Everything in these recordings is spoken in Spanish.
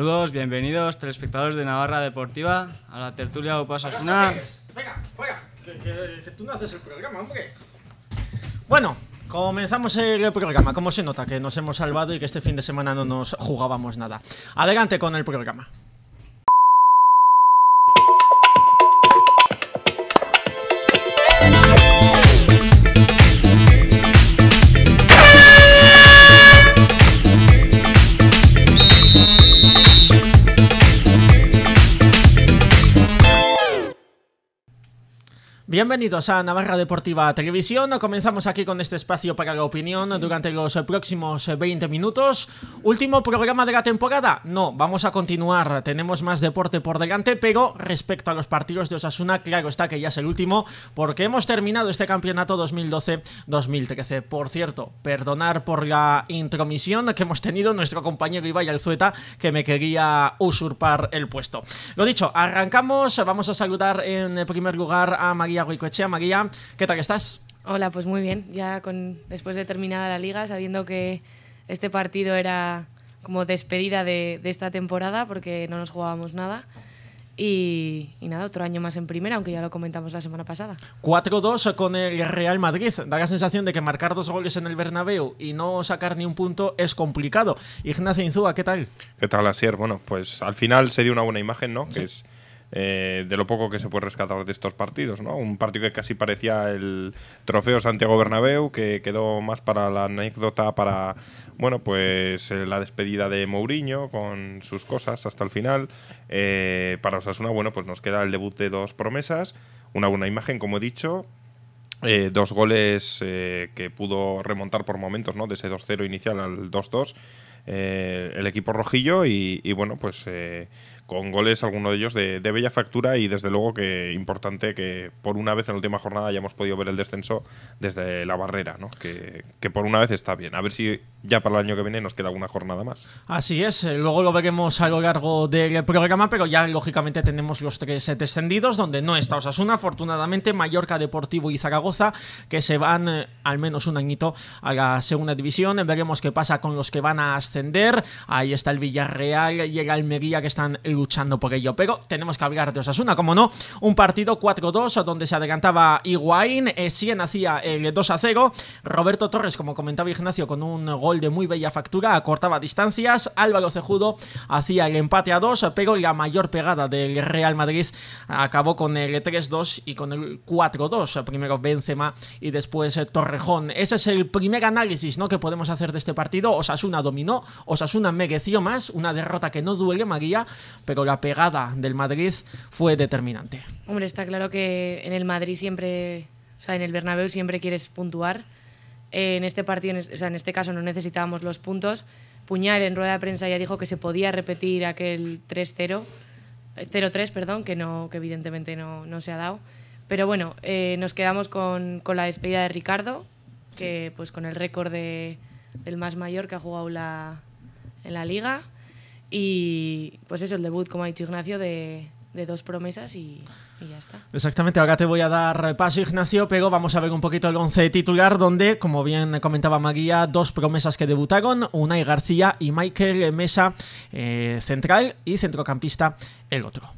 Saludos, bienvenidos, telespectadores de Navarra Deportiva, a la tertulia o pasasuna Venga, fuera, que, que, tú no haces el programa, hombre. Bueno, Comenzamos el programa. Como se nota que nos hemos salvado y que este fin de semana no nos jugábamos nada? Adelante con el programa. Bienvenidos a Navarra Deportiva Televisión. Comenzamos aquí con este espacio para la opinión durante los próximos 20 minutos. Último programa de la temporada. No, vamos a continuar. Tenemos más deporte por delante, pero respecto a los partidos de Osasuna, claro está que ya es el último, porque hemos terminado este campeonato 2012-2013. Por cierto, perdonar por la intromisión que hemos tenido nuestro compañero Ibai Alzueta, que me quería usurpar el puesto. Lo dicho, arrancamos. Vamos a saludar en primer lugar a María aguicochea Goicoechea. ¿qué tal que estás? Hola, pues muy bien. Ya con después de terminada la liga, sabiendo que este partido era como despedida de, esta temporada porque no nos jugábamos nada. Y, nada, otro año más en primera, aunque ya lo comentamos la semana pasada. 4-2 con el Real Madrid. Da la sensación de que marcar dos goles en el Bernabéu y no sacar ni un punto es complicado. Ignacio Inzúa, ¿qué tal? ¿Qué tal, Asier? Bueno, pues al final se dio una buena imagen, ¿no? Que es eh, de lo poco que se puede rescatar de estos partidos. ¿no? Un partido que casi parecía el trofeo Santiago Bernabéu, que quedó más para la anécdota, para bueno, pues eh, la despedida de Mourinho con sus cosas hasta el final. Eh, para Osasuna, bueno, pues nos queda el debut de dos promesas, una buena imagen, como he dicho, dos goles que pudo remontar por momentos, ¿no? De ese 2-0 inicial al 2-2. el equipo rojillo y bueno pues con goles, alguno de ellos, de, bella factura y desde luego que importante que por una vez en la última jornada hayamos podido ver el descenso desde la barrera, ¿no? que, por una vez está bien. A ver si ya para el año que viene nos queda alguna jornada más. Así es, eh, luego lo veremos a lo largo del programa, pero ya lógicamente tenemos los tres eh, descendidos, donde no está Osasuna, afortunadamente Mallorca, Deportivo y Zaragoza, que se van eh, al menos un añito a la segunda división. Veremos qué pasa con los que van a ascender. Ahí está el Villarreal y el Almería que están el luchando por ello. Pero tenemos que hablar de Osasuna, como no, un partido 4-2 donde se adelantaba Higuaín, eh, Sien hacía el 2-0, Roberto Torres, como comentaba Ignacio, con un gol de muy bella factura, acortaba distancias, Álvaro Cejudo hacía el empate a 2, pero la mayor pegada del Real Madrid acabó con el 3-2 y con el 4-2, primero Benzema y después eh, Torrejón. Ese es el primer análisis ¿no? que podemos hacer de este partido, Osasuna dominó, Osasuna mereció más, una derrota que no duele María, pero la pegada del Madrid fue determinante. Hombre, está claro que en el Madrid siempre, o sea, en el Bernabéu siempre quieres puntuar. Eh, en este partido, en, o sea, en este caso no necesitábamos los puntos. Puñal en rueda de prensa ya dijo que se podía repetir aquel 3-0, 0-3, perdón, que, no, que evidentemente no, no se ha dado. Pero bueno, eh, nos quedamos con, con, la despedida de Ricardo, que pues con el récord de, del más mayor que ha jugado la, en la liga. Y pues eso, el debut, como ha dicho Ignacio, de, dos promesas y, ya está. Exactamente, ahora te voy a dar repaso, Ignacio, pero vamos a ver un poquito el once titular, donde, como bien comentaba María, dos promesas que debutaron, Una y García y Michael Mesa, eh, central y centrocampista el otro.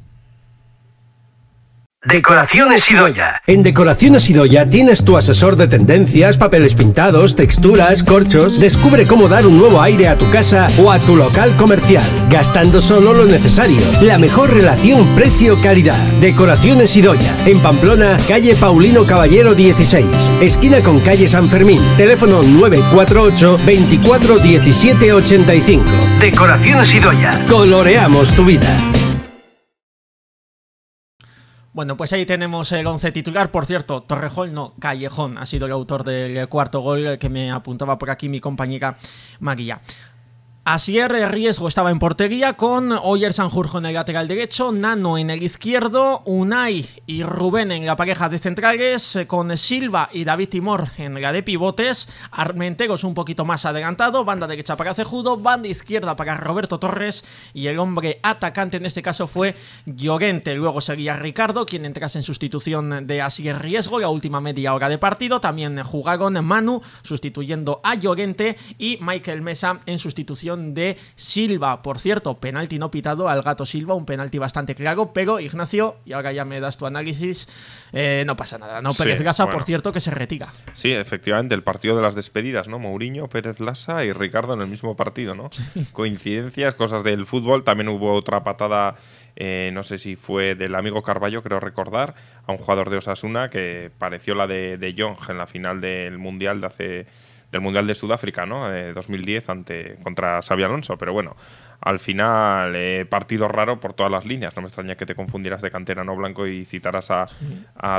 Decoraciones Idoya. En Decoraciones Idoya tienes tu asesor de tendencias, papeles pintados, texturas, corchos. Descubre cómo dar un nuevo aire a tu casa o a tu local comercial, gastando solo lo necesario. La mejor relación precio-calidad. Decoraciones Idoya. En Pamplona, calle Paulino Caballero 16, esquina con calle San Fermín. Teléfono 948 24 17 85. Decoraciones Idoya. Coloreamos tu vida. Bueno, pues ahí tenemos el once titular. Por cierto, Torrejón, no, Callejón ha sido el autor del cuarto gol que me apuntaba por aquí mi compañera Maguilla. Asier Riesgo estaba en portería con Oyer Sanjurjo en el lateral derecho, Nano en el izquierdo, Unai y Rubén en la pareja de centrales, eh, con Silva y David Timor en la de pivotes, Armenteros un poquito más adelantado, banda derecha para Cejudo, banda izquierda para Roberto Torres y el hombre atacante en este caso fue Llorente. Luego seguía Ricardo, quien entrase en sustitución de Asier Riesgo la última media hora de partido. También jugaron Manu sustituyendo a Llorente y Michael Mesa en sustitución de Silva. Por cierto, penalti no pitado al gato Silva, un penalti bastante claro, pero Ignacio, y ahora ya me das tu análisis, eh, no pasa nada, ¿no? Pérez sí, por cierto, que se retira. Sí, efectivamente, el partido de las despedidas, ¿no? Mourinho, Pérez lasa y Ricardo en el mismo partido, ¿no? Coincidencias, cosas del fútbol, también hubo otra patada eh, no sé si fue del amigo Carballo, creo recordar, a un jugador de Osasuna que pareció la de, de en la final del Mundial de hace del Mundial de Sudáfrica, ¿no? 2010 eh, ante, contra Xavi Alonso, pero bueno, al final, eh, partido raro por todas las líneas. No me extraña que te confundieras de cantera no blanco y citaras a,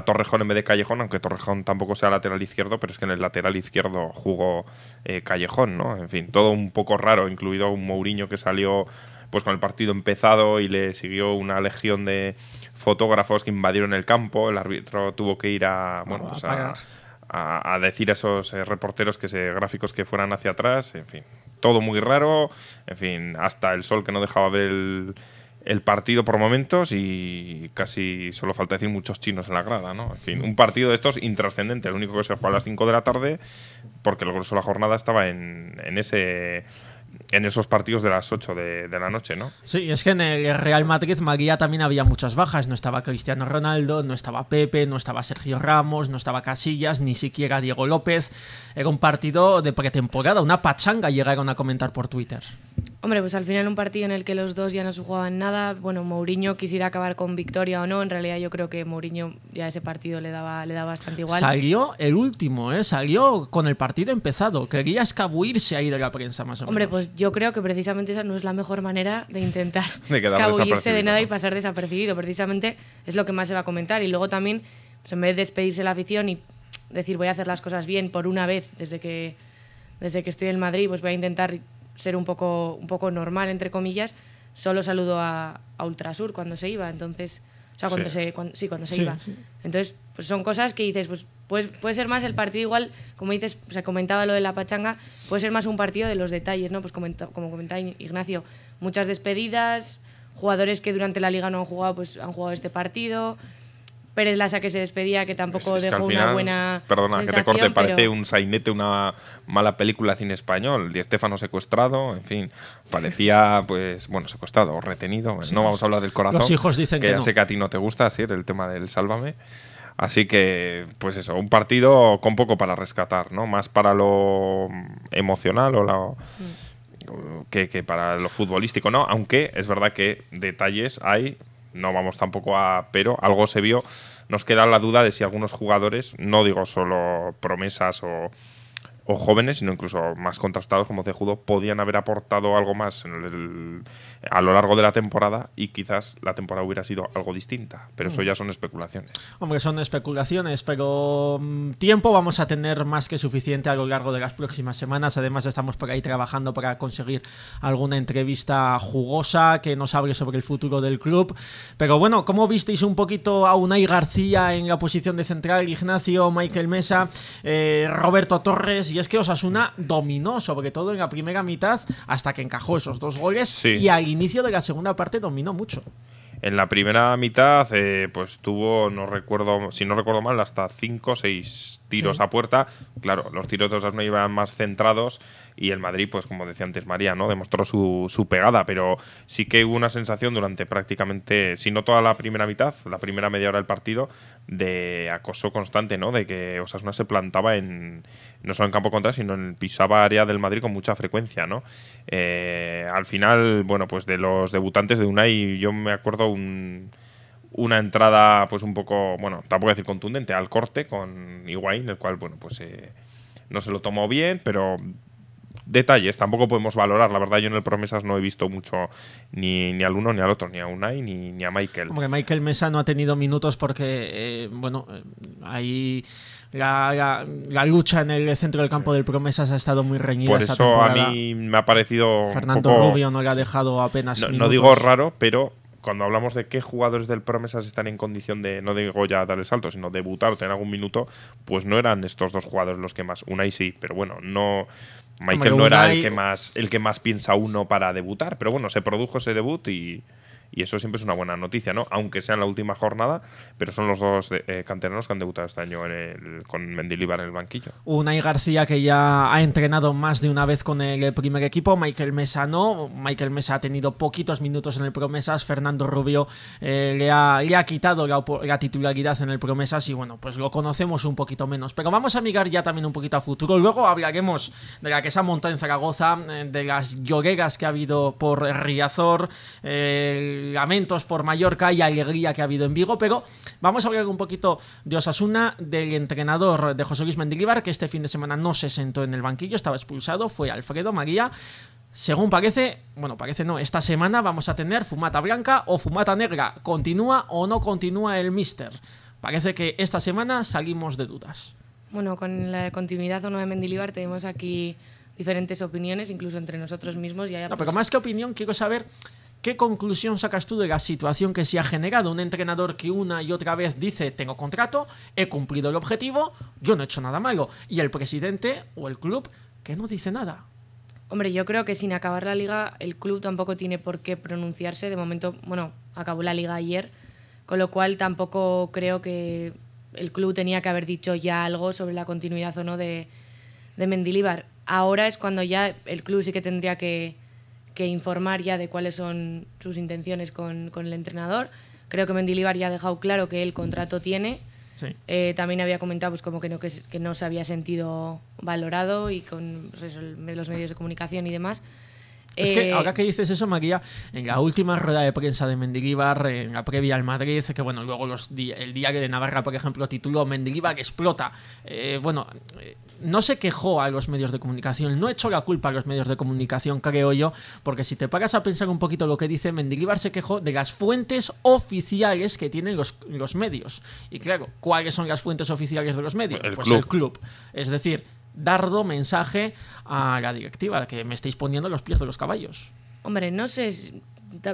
Torrejón en vez de Callejón, aunque Torrejón tampoco sea lateral izquierdo, pero es que en el lateral izquierdo jugó eh, Callejón, ¿no? En fin, todo un poco raro, incluido un Mourinho que salió pues con el partido empezado y le siguió una legión de fotógrafos que invadieron el campo, el árbitro tuvo que ir a, bueno, pues, a a, decir a esos eh, reporteros que se, gráficos que fueran hacia atrás, en fin, todo muy raro, en fin, hasta el sol que no dejaba ver el, partido por momentos y casi solo falta decir muchos chinos en la grada, ¿no? En fin, un partido de estos intrascendente, el único que se jugó a las 5 de la tarde porque el grueso de la jornada estaba en ese en esos partidos de las 8 de, la noche, ¿no? Sí, es que en el Real Madrid María también había muchas bajas. No estaba Cristiano Ronaldo, no estaba Pepe, no estaba Sergio Ramos, no estaba Casillas, ni siquiera Diego López. Era un partido de pretemporada, una pachanga llegaron a comentar por Twitter. Hombre, pues al final un partido en el que los dos ya no se jugaban nada. Bueno, Mourinho quisiera acabar con victoria o no. En realidad yo creo que Mourinho ya ese partido le daba, le daba bastante igual. Salió el último, ¿eh? Salió con el partido empezado. Quería escabuirse ahí de la prensa, más o menos. Hombre, pues yo creo que precisamente esa no es la mejor manera de intentar de escabullirse de nada y pasar desapercibido. Precisamente es lo que más se va a comentar. Y luego también, pues en vez de despedirse la afición y decir voy a hacer las cosas bien por una vez desde que, desde que estoy en Madrid, pues voy a intentar ser un poco, un poco normal, entre comillas, solo saludo a, Ultrasur cuando se iba, entonces... O sea, cuando se, cuando, se iba. Entonces, pues son cosas que dices, pues, pues, puede ser más el partido igual, como dices, se comentaba lo de la pachanga, puede ser más un partido de los detalles, ¿no? Pues como comentaba Ignacio, muchas despedidas, jugadores que durante la liga no han jugado, pues han jugado este partido, Pérez Laza que se despedía, que tampoco dejó una buena. Perdona, que te corte, parece un sainete, una mala película cine español. Di Estefano secuestrado, en fin, parecía, pues, bueno, secuestrado o retenido. no vamos a hablar del corazón. Los hijos dicen que, ya sé que a ti no te gusta, sí, el tema del Sálvame. Así que, pues eso, un partido con poco para rescatar, ¿no? Más para lo emocional o lo. Mm. Que, que para lo futbolístico, ¿no? Aunque es verdad que detalles hay no vamos tampoco a. Pero algo se vio. Nos queda la duda de si algunos jugadores, no digo solo promesas o o jóvenes, sino incluso más contrastados como Cejudo, podían haber aportado algo más a lo largo de la temporada y quizás la temporada hubiera sido algo distinta. Pero eso mm. ya son especulaciones. Hombre, son especulaciones, pero mm, tiempo vamos a tener más que suficiente a lo largo de las próximas semanas. Además, estamos por ahí trabajando para conseguir alguna entrevista jugosa que nos hable sobre el futuro del club. Pero bueno, ¿cómo visteis un poquito a Unai García en la posición de central? Ignacio, Michael Mesa, eh, Roberto Torres y es que Osasuna dominó, sobre todo en la primera mitad, hasta que encajó esos dos goles y al inicio de la segunda parte dominó mucho. En la primera mitad, eh, pues tuvo, no recuerdo, si no recuerdo mal, hasta cinco o 6 tiros a puerta. Claro, los tiros de Osasuna iban más centrados y el Madrid, pues como decía antes María, ¿no? demostró su, pegada, pero sí que hubo una sensación durante prácticamente, si no toda la primera mitad, la primera media hora del partido, de acoso constante, ¿no? de que Osasuna se plantaba en, no solo en campo contra, sino en pisaba área del Madrid con mucha frecuencia. ¿no? Eh, al final, bueno, pues de los debutantes de Unai, yo me acuerdo una entrada pues un poco, bueno, tampoco decir contundente, al corte con Higuaín, el cual, bueno, pues eh, no se lo tomó bien, pero detalles. Tampoco podemos valorar. La verdad, yo en el Promesas no he visto mucho ni, ni al uno ni al otro, ni a Unai ni, a Michael. Hombre, Michael Mesa no ha tenido minutos porque, eh, bueno, eh, ahí la, lucha en el centro del campo del Promesas ha estado muy reñida. Por eso a mí me ha parecido. Fernando Rubio no le ha dejado apenas. No, minutos. no digo raro, pero cuando hablamos de qué jugadores del Promesas están en condición de, no digo ya dar el salto, sino debutar o tener algún minuto, pues no eran estos dos jugadores los que más. Unai sí, pero bueno, no, Michael no era el que más el que más piensa uno para debutar, pero bueno, se produjo ese debut y y eso siempre es una buena noticia, ¿no? Aunque sea en la última jornada, pero son los dos eh, eh, canteranos que han debutado este año en con Mendilibar en el banquillo. Unai García que ya ha entrenado más de una vez con el eh, primer equipo, Michael Mesa no, Michael Mesa ha tenido poquitos minutos en el Promesas, Fernando Rubio le, ha, quitado la, titularidad en el Promesas y bueno, pues lo conocemos un poquito menos, pero vamos a mirar ya también un poquito a futuro, luego hablaremos de la que se ha montado en Zaragoza, de las lloregas que ha habido por Riazor, el lamentos por Mallorca y alegría que ha habido en Vigo, pero vamos a hablar un poquito de Osasuna, del entrenador de José Luis Mendilibar, que este fin de semana no se sentó en el banquillo, estaba expulsado, fue Alfredo María. Según parece, bueno, parece no, esta semana vamos a tener fumata blanca o fumata negra. ¿Continúa o no continúa el mister? Parece que esta semana salimos de dudas. Bueno, con la continuidad o no de Mendilibar tenemos aquí diferentes opiniones, incluso entre nosotros mismos. Y no, pero más que opinión, quiero saber ¿Qué conclusión sacas tú de la situación que se ha generado? Un entrenador que una y otra vez dice, tengo contrato, he cumplido el objetivo, yo no he hecho nada malo. Y el presidente o el club que no dice nada. Hombre, yo creo que sin acabar la liga, el club tampoco tiene por qué pronunciarse. De momento, bueno, acabó la liga ayer, con lo cual tampoco creo que el club tenía que haber dicho ya algo sobre la continuidad o no de, de Mendilibar Ahora es cuando ya el club sí que tendría que, que informar ya de cuáles son sus intenciones con, el entrenador. Creo que Mendilibar ya ha dejado claro que el contrato tiene. Eh, también había comentado pues, como que no, que, no se había sentido valorado y con pues, los medios de comunicación y demás. Es que ahora eh, que dices eso, María, en la última rueda de prensa de Mendilibar, en la previa al Madrid, que bueno, luego los el diario de Navarra, por ejemplo, tituló Mendilibar explota. Eh, bueno, eh, no se quejó a los medios de comunicación, no echó la culpa a los medios de comunicación, creo yo, porque si te paras a pensar un poquito lo que dice, Mendilibar se quejó de las fuentes oficiales que tienen los, medios. Y claro, ¿cuáles son las fuentes oficiales de los medios? pues el club. Es decir, dardo mensaje a la directiva, que me estáis poniendo los pies de los caballos. Hombre, no sé,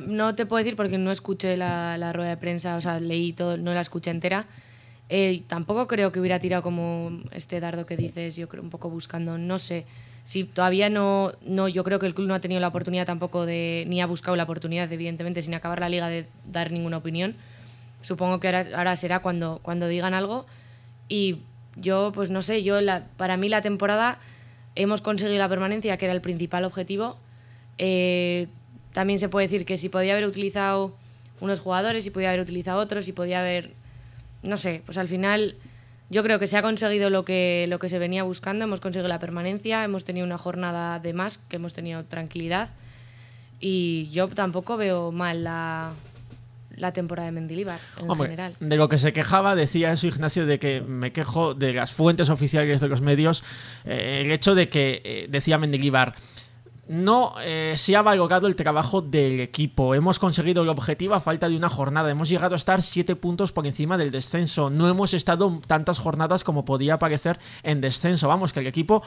no te puedo decir porque no escuché la, la rueda de prensa, o sea, leí todo, no la escuché entera. Eh, tampoco creo que hubiera tirado como este dardo que dices, yo creo un poco buscando, no sé. Si todavía no, no, yo creo que el club no ha tenido la oportunidad tampoco de, ni ha buscado la oportunidad, evidentemente, sin acabar la liga de dar ninguna opinión. Supongo que ahora, ahora será cuando, cuando digan algo y yo, pues no sé, yo la, para mí la temporada hemos conseguido la permanencia, que era el principal objetivo. Eh, también se puede decir que si podía haber utilizado unos jugadores, si podía haber utilizado otros, si podía haber, no sé, pues al final yo creo que se ha conseguido lo que, lo que se venía buscando, hemos conseguido la permanencia, hemos tenido una jornada de más, que hemos tenido tranquilidad y yo tampoco veo mal la, la temporada de Mendilibar en general. De lo que se quejaba, decía eso Ignacio, de que me quejo de las fuentes oficiales de los medios, eh, el hecho de que, eh, decía Mendilibar, no eh, se ha valorado el trabajo del equipo. Hemos conseguido el objetivo a falta de una jornada. Hemos llegado a estar siete puntos por encima del descenso. No hemos estado tantas jornadas como podía parecer en descenso. Vamos, que el equipo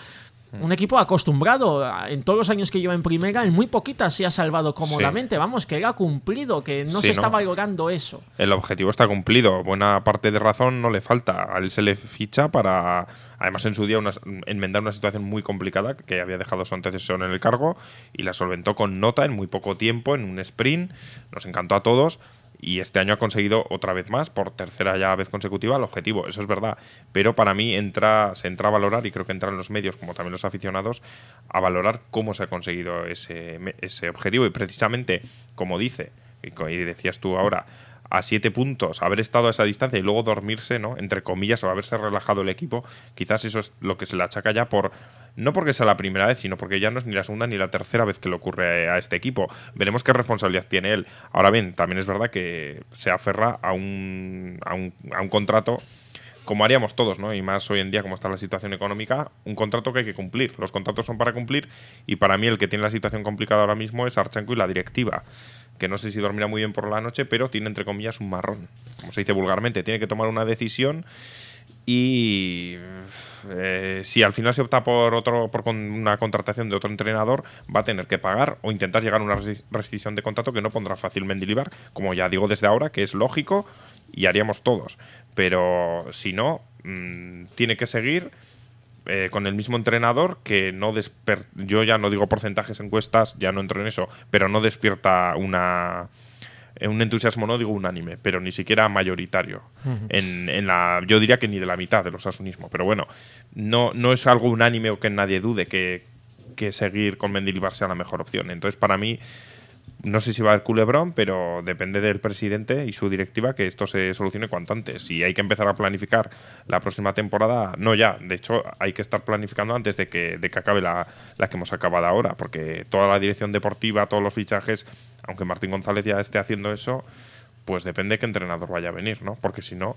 Mm. Un equipo acostumbrado, en todos los años que lleva en primera, en muy poquitas se ha salvado cómodamente. Vamos, que era cumplido, que no se estaba está eso. El objetivo está cumplido, buena parte de razón no le falta. A él se le ficha para, además en su día, enmendar una situación muy complicada que había dejado su antecesor en el cargo y la solventó con nota en muy poco tiempo, en un sprint. Nos encantó a todos y este año ha conseguido otra vez más, por tercera ya vez consecutiva, el objetivo, eso es verdad. Pero para mí entra, se entra a valorar, y creo que entran los medios, como también los aficionados, a valorar cómo se ha conseguido ese, ese objetivo. Y precisamente, como dice, y decías tú ahora, a siete puntos, haber estado a esa distancia y luego dormirse, ¿no? Entre comillas, o haberse relajado el equipo, quizás eso es lo que se le achaca ya por no porque sea la primera vez, sino porque ya no es ni la segunda ni la tercera vez que le ocurre a este equipo. Veremos qué responsabilidad tiene él. Ahora bien, también es verdad que se aferra a un, a un, contrato como haríamos todos, ¿no? Y más hoy en día, como está la situación económica, un contrato que hay que cumplir. Los contratos son para cumplir y para mí el que tiene la situación complicada ahora mismo es Archenko y la directiva, que no sé si dormirá muy bien por la noche, pero tiene entre comillas un marrón, como se dice vulgarmente. Tiene que tomar una decisión y eh, si al final se opta por otro por con una contratación de otro entrenador, va a tener que pagar o intentar llegar a una rescisión de contrato que no pondrá fácilmente libar, como ya digo desde ahora, que es lógico y haríamos todos. Pero si no, mm, tiene que seguir. Eh, con el mismo entrenador que no despierta, yo ya no digo porcentajes encuestas, ya no entro en eso, pero no despierta una, un entusiasmo no digo unánime, pero ni siquiera mayoritario. en, la, yo diría que ni de la mitad de los asunismos. pero bueno, no, no es algo unánime o que nadie dude que, seguir con Mendilibar sea la mejor opción. Entonces, para mí, no sé si va haber culebrón, pero depende del presidente y su directiva que esto se solucione cuanto antes. Y hay que empezar a planificar la próxima temporada, no ya, de hecho hay que estar planificando antes de que, de que acabe la, la, que hemos acabado ahora, porque toda la dirección deportiva, todos los fichajes aunque Martín González ya esté haciendo eso, pues depende qué entrenador vaya a venir, ¿no? Porque si no,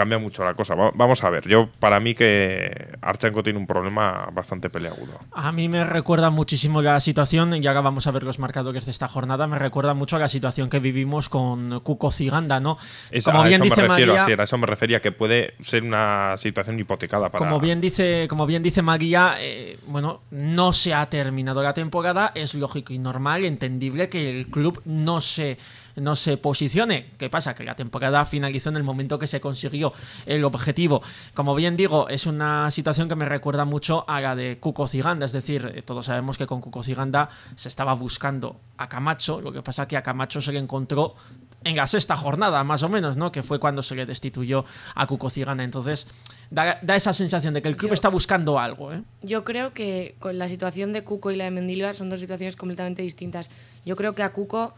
cambia mucho la cosa. vamos a ver, yo para mí que Archenko tiene un problema bastante peleagudo. A mí me recuerda muchísimo la situación, y ahora vamos a ver los marcadores de esta jornada, me recuerda mucho a la situación que vivimos con Cuco Ciganda, ¿no? como bien eso dice me a eso me refería, que puede ser una situación hipotecada para... Como bien dice, como bien dice María, eh, bueno, no se ha terminado la temporada, es lógico y normal, entendible que el club no se no se posicione. ¿Qué pasa? Que la temporada finalizó en el momento que se consiguió el objetivo. Como bien digo, es una situación que me recuerda mucho a la de Cuco Ciganda, es decir, eh, todos sabemos que con Cuco Ciganda se estaba buscando a Camacho, lo que pasa que a Camacho se le encontró en la sexta jornada, más o menos, ¿no? Que fue cuando se le destituyó a Cuco Cigana. Entonces, da, esa sensación de que el club está buscando algo, ¿eh? Yo creo que con la situación de Cuco y la de Mendilbar son dos situaciones completamente distintas. Yo creo que a Cuco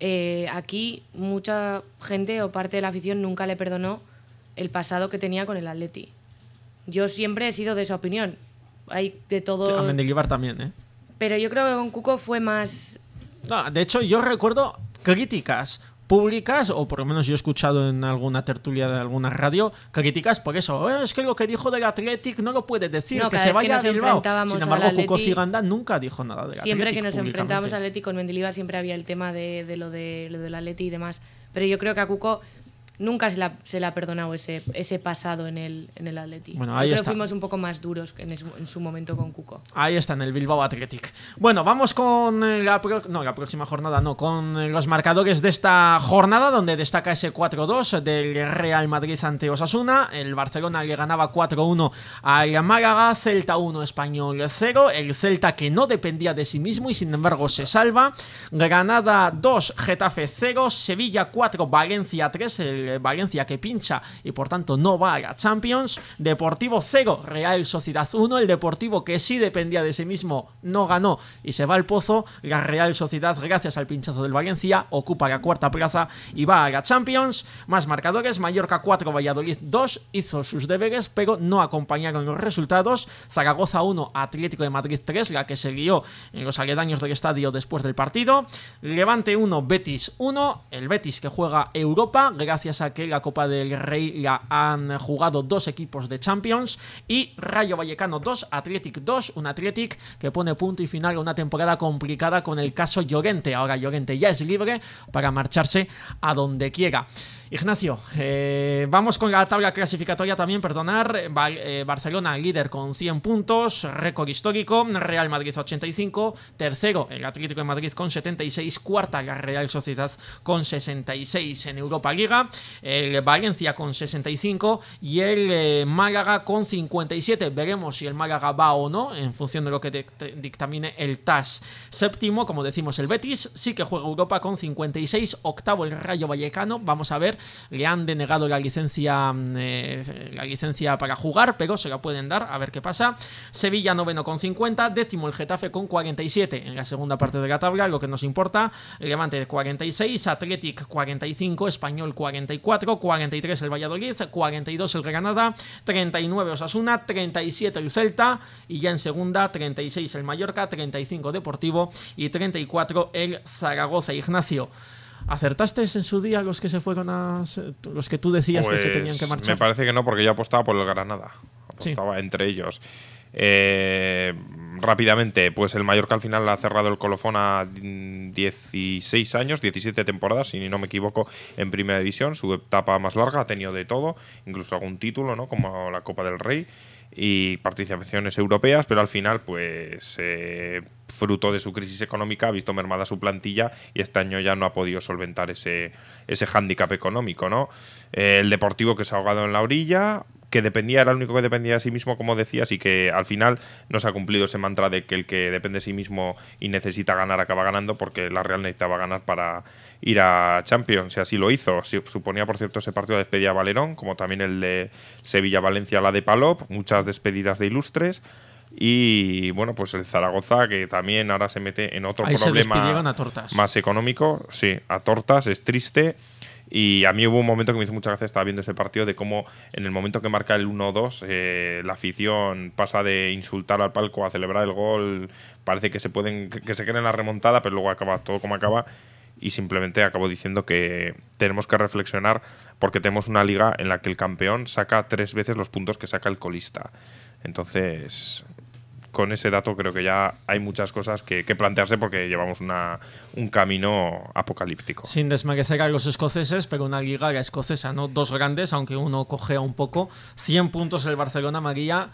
eh, aquí mucha gente o parte de la afición nunca le perdonó el pasado que tenía con el Atleti. Yo siempre he sido de esa opinión. Hay de todo. también, ¿eh? Pero yo creo que con Cuco fue más. de hecho, yo recuerdo críticas públicas, o por lo menos yo he escuchado en alguna tertulia de alguna radio, críticas por eso. Eh, es que lo que dijo del Athletic no lo puede decir, que se vaya a Bilbao. Sin embargo, Cuco Ciganda nunca dijo nada del Siempre que nos enfrentábamos al Athletic con Mendilibar siempre había el tema de, lo de, lo del Athletic y demás. Pero yo creo que a Cuco nunca se, la, se le ha perdonado ese, ese pasado en el, en el Atleti. Bueno, ahí fuimos un poco más duros en, en, su momento con Cuco. Ahí está, en el Bilbao Athletic. Bueno, vamos con eh, la, no, la próxima jornada, no, con eh, los marcadores de esta jornada, donde destaca ese 4-2 del Real Madrid ante Osasuna. El Barcelona le ganaba 4-1 al Málaga, Celta 1, Español 0. El Celta que no dependía de sí mismo y sin embargo se salva. Granada 2, Getafe 0, Sevilla 4, Valencia 3, el eh, Valencia que pincha y por tanto no va a la Champions. Deportivo 0, Real Sociedad 1. El Deportivo que sí dependía de sí mismo no ganó y se va al pozo. La Real Sociedad, gracias al pinchazo del Valencia, ocupa la cuarta plaza y va a la Champions. Más marcadores, Mallorca 4, Valladolid 2. Hizo sus deberes, pero no acompañaron los resultados. Zaragoza 1, Atlético de Madrid 3, la que se guió en los aledaños del estadio después del partido. Levante 1, Betis 1. El Betis que juega Europa, gracias que la Copa del Rey la han jugado dos equipos de Champions y Rayo Vallecano 2, Athletic 2, un Athletic que pone punto y final a una temporada complicada con el caso Llorente. Ahora Llorente ya es libre para marcharse a donde quiera. Ignacio, eh, vamos con la tabla clasificatoria también, perdonar. Eh, Barcelona líder con 100 puntos, récord histórico. Real Madrid 85, tercero el Atlético de Madrid con 76, cuarta la Real Sociedad con 66 en Europa Liga, el Valencia con 65 y el eh, Málaga con 57. Veremos si el Málaga va o no en función de lo que dictamine el TAS. Séptimo, como decimos, el Betis sí que juega Europa con 56, octavo el Rayo Vallecano. Vamos a ver le han denegado la licencia, mm, eh, la licencia para jugar, pero se la pueden dar, a ver qué pasa. Sevilla noveno con 50, décimo el Getafe con 47 en la segunda parte de la tabla, lo que nos importa, Levante 46, Athletic 45, Español 44, 43 el Valladolid, 42 el Granada, 39 Osasuna, 37 el Celta y ya en segunda 36 el Mallorca, 35 Deportivo y 34 el Zaragoza Ignacio. ¿Acertaste en su día los que se fueron a. los que tú decías que se pues, tenían que marchar? Me parece que no, porque yo apostaba por el Granada. Apostaba entre ellos. Eh, rápidamente, pues el Mallorca al final ha cerrado el colofón a 16 años, 17 temporadas, si no me equivoco, en Primera División. Su etapa más larga ha tenido de todo, incluso algún título, ¿no? Como la Copa del Rey y participaciones europeas, pero al final, pues, eh, fruto de su crisis económica, ha visto mermada su plantilla y este año ya no ha podido solventar ese, ese hándicap económico, ¿no? el Deportivo que se ha ahogado en la orilla, que dependía, era el único que dependía de sí mismo, como decías, y que al final no se ha cumplido ese mantra de que el que depende de sí mismo y necesita ganar acaba ganando, porque la Real necesitaba ganar para ir a Champions, y así lo hizo. Suponía, por cierto, ese partido de despedida a Valerón, como también el de Sevilla-Valencia, la de Palop, muchas despedidas de ilustres. Y bueno, pues el Zaragoza, que también ahora se mete en otro problema más económico. Sí, a tortas, es triste. Y a mí hubo un momento que me hizo mucha gracia, estaba viendo ese partido, de cómo en el momento que marca el 1-2, eh, la afición pasa de insultar al palco a celebrar el gol, parece que se pueden que se la remontada, pero luego acaba todo como acaba. Y simplemente acabo diciendo que tenemos que reflexionar porque tenemos una liga en la que el campeón saca tres veces los puntos que saca el colista. Entonces, con ese dato creo que ya hay muchas cosas que, plantearse porque llevamos una, un camino apocalíptico. Sin desmerecer a los escoceses, pero una liga la escocesa, ¿no? Dos grandes, aunque uno cogea un poco. 100 puntos el Barcelona, María.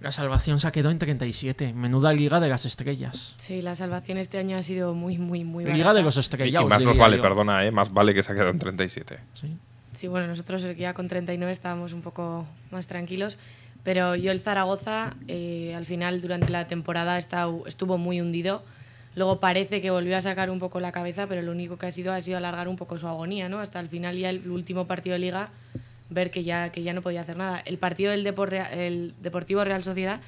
La salvación se ha quedado en 37. Menuda Liga de las Estrellas. Sí, la salvación este año ha sido muy, muy, muy buena. Liga de los Estrellas. Y, más nos vale, perdona, ¿eh? más vale que se ha quedado en 37. Sí. Sí, bueno, nosotros ya con 39 estábamos un poco más tranquilos. Pero yo el Zaragoza, eh, al final, durante la temporada estuvo muy hundido. Luego parece que volvió a sacar un poco la cabeza, pero lo único que ha sido ha sido alargar un poco su agonía, ¿no? Hasta el final ya el último partido de liga, ver que ya, que ya no podía hacer nada. El partido del Deportivo Real Sociedad,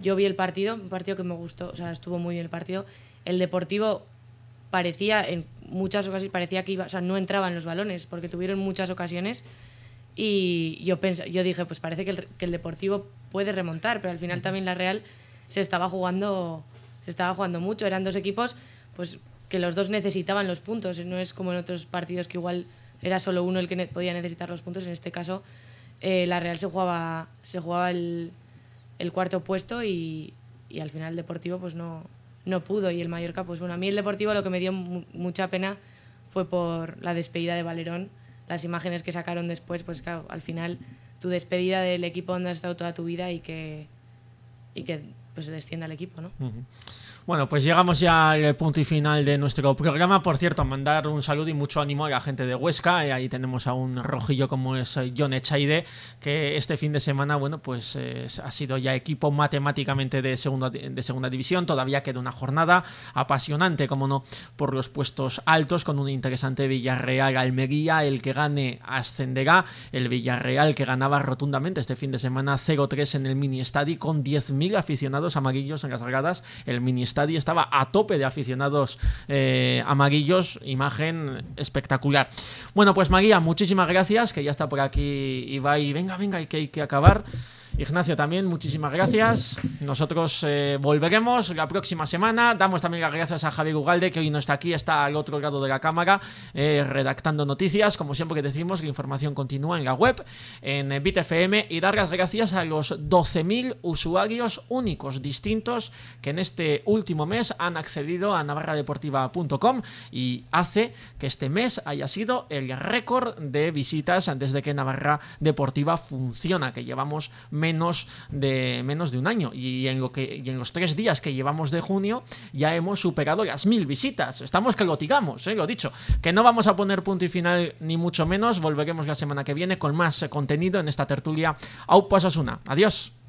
yo vi el partido, un partido que me gustó, o sea, estuvo muy bien el partido. El Deportivo parecía, en muchas ocasiones, parecía que iba, no entraban los balones, porque tuvieron muchas ocasiones y yo, yo dije, pues parece que el, Deportivo puede remontar, pero al final también la Real se estaba jugando, se estaba jugando mucho. Eran dos equipos pues, que los dos necesitaban los puntos. No es como en otros partidos que igual era solo uno el que podía necesitar los puntos. En este caso, eh, la Real se jugaba, se jugaba el, el cuarto puesto y, al final el Deportivo pues no, no pudo. Y el Mallorca, pues bueno, a mí el Deportivo lo que me dio mucha pena fue por la despedida de Valerón las imágenes que sacaron después, pues claro, al final tu despedida del equipo donde has estado toda tu vida y que, y que pues descienda al equipo, ¿no? Bueno, pues llegamos ya al punto y final de nuestro programa. Por cierto, mandar un saludo y mucho ánimo a la gente de Huesca. Eh, ahí tenemos a un rojillo como es John Echaide, que este fin de semana, bueno, pues eh, ha sido ya equipo matemáticamente de segunda, de segunda división. Todavía queda una jornada apasionante, como no, por los puestos altos, con un interesante Villarreal Almería. El que gane ascenderá. El Villarreal que ganaba rotundamente este fin de semana 0-3 en el mini estadi con 10.000 aficionados amarillos en las regadas. El mini estadio estaba a tope de aficionados eh, amarillos. Imagen espectacular. Bueno, pues María, muchísimas gracias, que ya está por aquí y y Venga, venga, que, hay que acabar. Ignacio también, muchísimas gracias. Nosotros eh, volveremos la próxima semana. Damos también las gracias a Javier Ugalde, que hoy no está aquí, está al otro lado de la cámara, eh, redactando noticias. Como siempre que decimos, la información continúa en la web, en eh, BitFM, y dar las gracias a los 12.000 usuarios únicos, distintos, que en este último mes han accedido a navarradeportiva.com y hace que este mes haya sido el récord de visitas antes de que Navarra Deportiva funciona, que llevamos meses menos de, menos de un año. Y en, lo que, y en los tres días que llevamos de junio ya hemos superado las mil visitas. Estamos que lo digamos eh, lo dicho. Que no vamos a poner punto y final ni mucho menos. Volveremos la semana que viene con más contenido en esta tertulia. Au una Adiós.